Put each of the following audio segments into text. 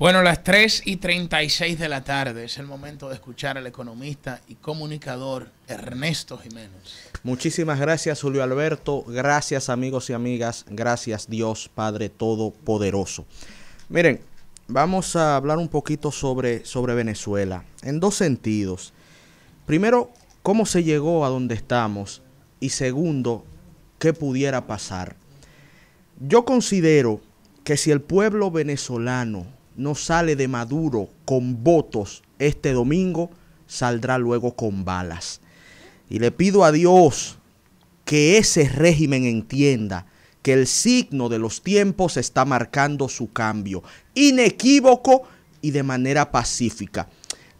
Bueno, las 3 y 36 de la tarde es el momento de escuchar al economista y comunicador Ernesto Jiménez. Muchísimas gracias, Julio Alberto. Gracias, amigos y amigas. Gracias, Dios Padre Todopoderoso. Miren, vamos a hablar un poquito sobre, sobre Venezuela en dos sentidos. Primero, cómo se llegó a donde estamos y segundo, qué pudiera pasar. Yo considero que si el pueblo venezolano no sale de Maduro con votos este domingo, saldrá luego con balas. Y le pido a Dios que ese régimen entienda que el signo de los tiempos está marcando su cambio, inequívoco y de manera pacífica.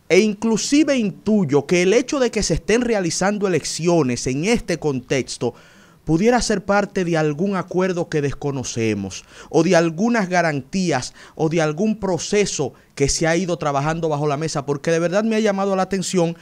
E inclusive intuyo que el hecho de que se estén realizando elecciones en este contexto pudiera ser parte de algún acuerdo que desconocemos o de algunas garantías o de algún proceso que se ha ido trabajando bajo la mesa, porque de verdad me ha llamado la atención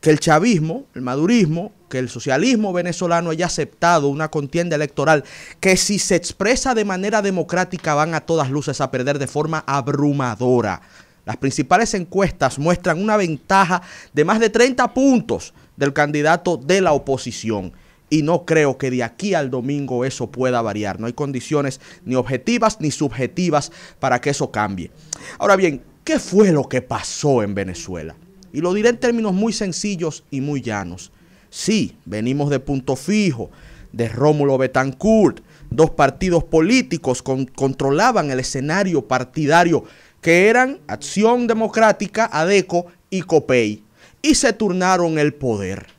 que el chavismo, el madurismo, que el socialismo venezolano haya aceptado una contienda electoral que si se expresa de manera democrática van a todas luces a perder de forma abrumadora. Las principales encuestas muestran una ventaja de más de 30 puntos del candidato de la oposición y no creo que de aquí al domingo eso pueda variar. No hay condiciones ni objetivas ni subjetivas para que eso cambie. Ahora bien, ¿qué fue lo que pasó en Venezuela? Y lo diré en términos muy sencillos y muy llanos. Sí, venimos de punto fijo, de Rómulo Betancourt, dos partidos políticos controlaban el escenario partidario que eran Acción Democrática, ADECO y COPEI, y se turnaron el poder.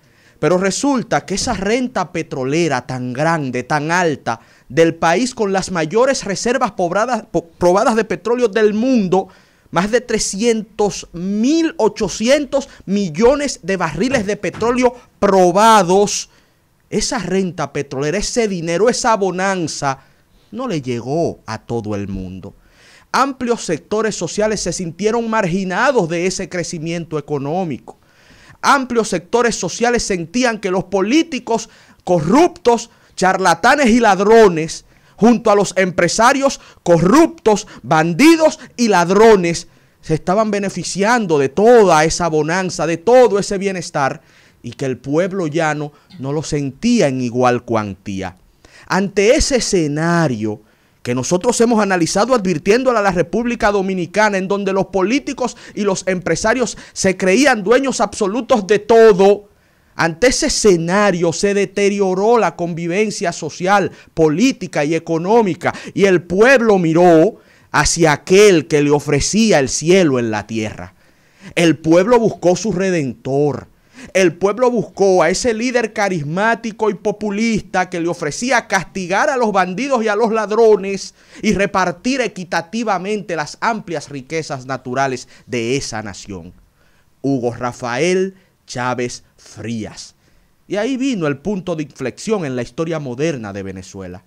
Pero resulta que esa renta petrolera tan grande, tan alta, del país con las mayores reservas probadas, de petróleo del mundo, más de 300.800 millones de barriles de petróleo probados, esa renta petrolera, ese dinero, esa bonanza, no le llegó a todo el mundo. Amplios sectores sociales se sintieron marginados de ese crecimiento económico amplios sectores sociales sentían que los políticos corruptos, charlatanes y ladrones, junto a los empresarios corruptos, bandidos y ladrones, se estaban beneficiando de toda esa bonanza, de todo ese bienestar, y que el pueblo llano no lo sentía en igual cuantía. Ante ese escenario, que nosotros hemos analizado advirtiéndole a la República Dominicana, en donde los políticos y los empresarios se creían dueños absolutos de todo. Ante ese escenario se deterioró la convivencia social, política y económica y el pueblo miró hacia aquel que le ofrecía el cielo en la tierra. El pueblo buscó su redentor el pueblo buscó a ese líder carismático y populista que le ofrecía castigar a los bandidos y a los ladrones y repartir equitativamente las amplias riquezas naturales de esa nación. Hugo Rafael Chávez Frías. Y ahí vino el punto de inflexión en la historia moderna de Venezuela.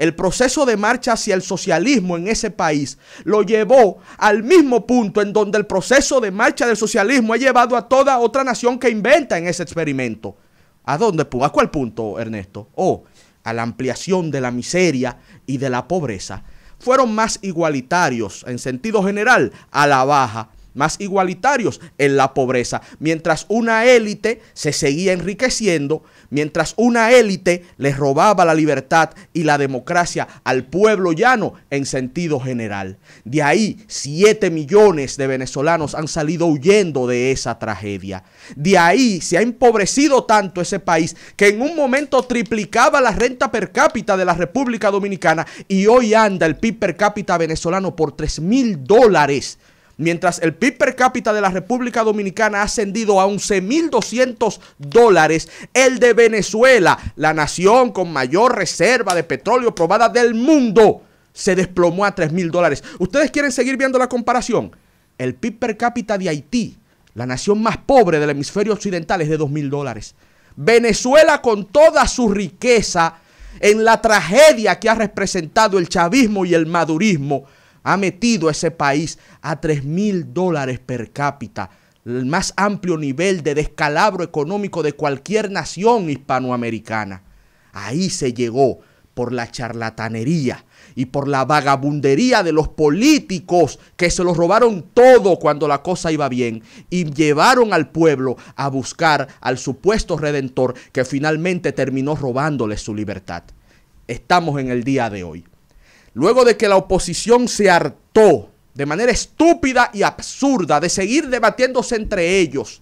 El proceso de marcha hacia el socialismo en ese país lo llevó al mismo punto en donde el proceso de marcha del socialismo ha llevado a toda otra nación que inventa en ese experimento. ¿A dónde? ¿A cuál punto, Ernesto? Oh, a la ampliación de la miseria y de la pobreza. Fueron más igualitarios, en sentido general, a la baja más igualitarios en la pobreza, mientras una élite se seguía enriqueciendo, mientras una élite le robaba la libertad y la democracia al pueblo llano en sentido general. De ahí 7 millones de venezolanos han salido huyendo de esa tragedia. De ahí se ha empobrecido tanto ese país que en un momento triplicaba la renta per cápita de la República Dominicana y hoy anda el PIB per cápita venezolano por 3 mil dólares Mientras el PIB per cápita de la República Dominicana ha ascendido a 11.200 dólares, el de Venezuela, la nación con mayor reserva de petróleo probada del mundo, se desplomó a 3.000 dólares. ¿Ustedes quieren seguir viendo la comparación? El PIB per cápita de Haití, la nación más pobre del hemisferio occidental, es de 2.000 dólares. Venezuela con toda su riqueza en la tragedia que ha representado el chavismo y el madurismo ha metido a ese país a 3 mil dólares per cápita, el más amplio nivel de descalabro económico de cualquier nación hispanoamericana. Ahí se llegó por la charlatanería y por la vagabundería de los políticos que se los robaron todo cuando la cosa iba bien y llevaron al pueblo a buscar al supuesto redentor que finalmente terminó robándole su libertad. Estamos en el día de hoy luego de que la oposición se hartó de manera estúpida y absurda de seguir debatiéndose entre ellos,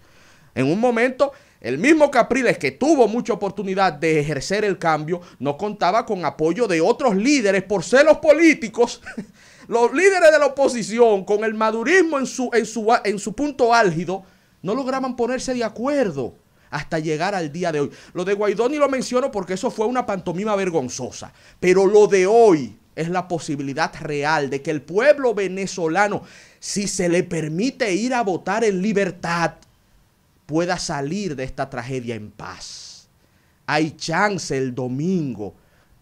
en un momento el mismo Capriles, que tuvo mucha oportunidad de ejercer el cambio, no contaba con apoyo de otros líderes por celos políticos. Los líderes de la oposición, con el madurismo en su, en su, en su punto álgido, no lograban ponerse de acuerdo hasta llegar al día de hoy. Lo de Guaidó ni lo menciono porque eso fue una pantomima vergonzosa. Pero lo de hoy, es la posibilidad real de que el pueblo venezolano, si se le permite ir a votar en libertad, pueda salir de esta tragedia en paz. Hay chance el domingo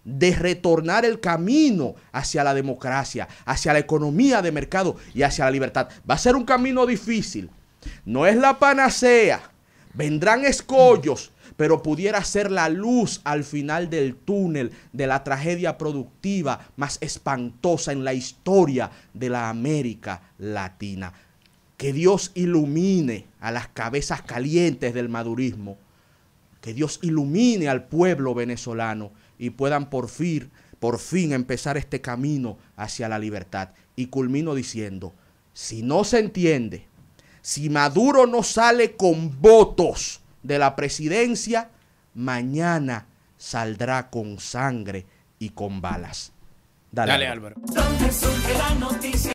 de retornar el camino hacia la democracia, hacia la economía de mercado y hacia la libertad. Va a ser un camino difícil. No es la panacea. Vendrán escollos, pero pudiera ser la luz al final del túnel de la tragedia productiva más espantosa en la historia de la América Latina. Que Dios ilumine a las cabezas calientes del madurismo, que Dios ilumine al pueblo venezolano y puedan por fin, por fin empezar este camino hacia la libertad. Y culmino diciendo, si no se entiende, si Maduro no sale con votos, de la presidencia, mañana saldrá con sangre y con balas. Dale, Dale Álvaro.